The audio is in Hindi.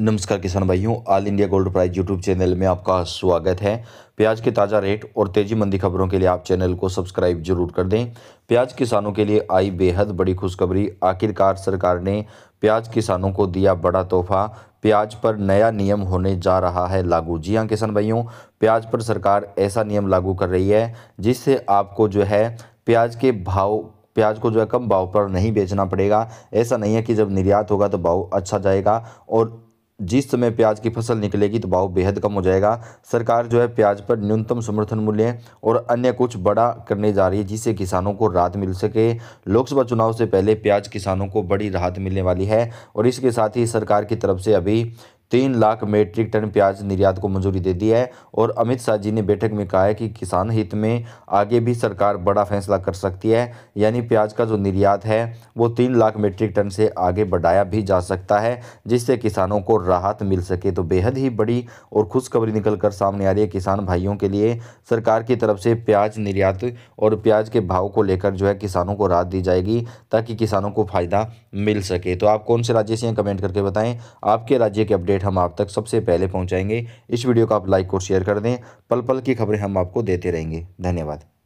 नमस्कार किसान भाइयों all India gold price YouTube channel में आपका स्वागत है प्याज के ताज़ा रेट और तेजी मंदी खबरों के लिए आप चैनल को सब्सक्राइब जरूर कर दें प्याज किसानों के लिए आई बेहद बड़ी खुशखबरी आखिरकार सरकार ने प्याज किसानों को दिया बड़ा तोहफा प्याज पर नया नियम होने जा रहा है लागू जी हाँ किसान भाइयों प्याज पर सरकार ऐसा नियम लागू कर रही है जिससे आपको जो है प्याज के भाव प्याज को जो है कम भाव पर नहीं बेचना पड़ेगा ऐसा नहीं है कि जब निर्यात होगा तो भाव अच्छा जाएगा और जिस समय प्याज की फसल निकलेगी तो भाव बेहद कम हो जाएगा सरकार जो है प्याज पर न्यूनतम समर्थन मूल्य और अन्य कुछ बड़ा करने जा रही है जिससे किसानों को राहत मिल सके लोकसभा चुनाव से पहले प्याज किसानों को बड़ी राहत मिलने वाली है और इसके साथ ही सरकार की तरफ से अभी तीन लाख मेट्रिक टन प्याज निर्यात को मंजूरी दे दी है और अमित शाह जी ने बैठक में कहा है कि किसान हित में आगे भी सरकार बड़ा फैसला कर सकती है यानी प्याज का जो निर्यात है वो तीन लाख मेट्रिक टन से आगे बढ़ाया भी जा सकता है जिससे किसानों को राहत मिल सके तो बेहद ही बड़ी और खुशखबरी निकल कर सामने आ रही है किसान भाइयों के लिए सरकार की तरफ से प्याज निर्यात और प्याज के भाव को लेकर जो है किसानों को राहत दी जाएगी ताकि किसानों को फ़ायदा मिल सके तो आप कौन से राज्य से कमेंट करके बताएं आपके राज्य के अपडेट अपडेट हम आप तक सबसे पहले पहुंचाएंगे इस वीडियो को आप लाइक और शेयर कर दें पल पल की खबरें हम आपको देते रहेंगे धन्यवाद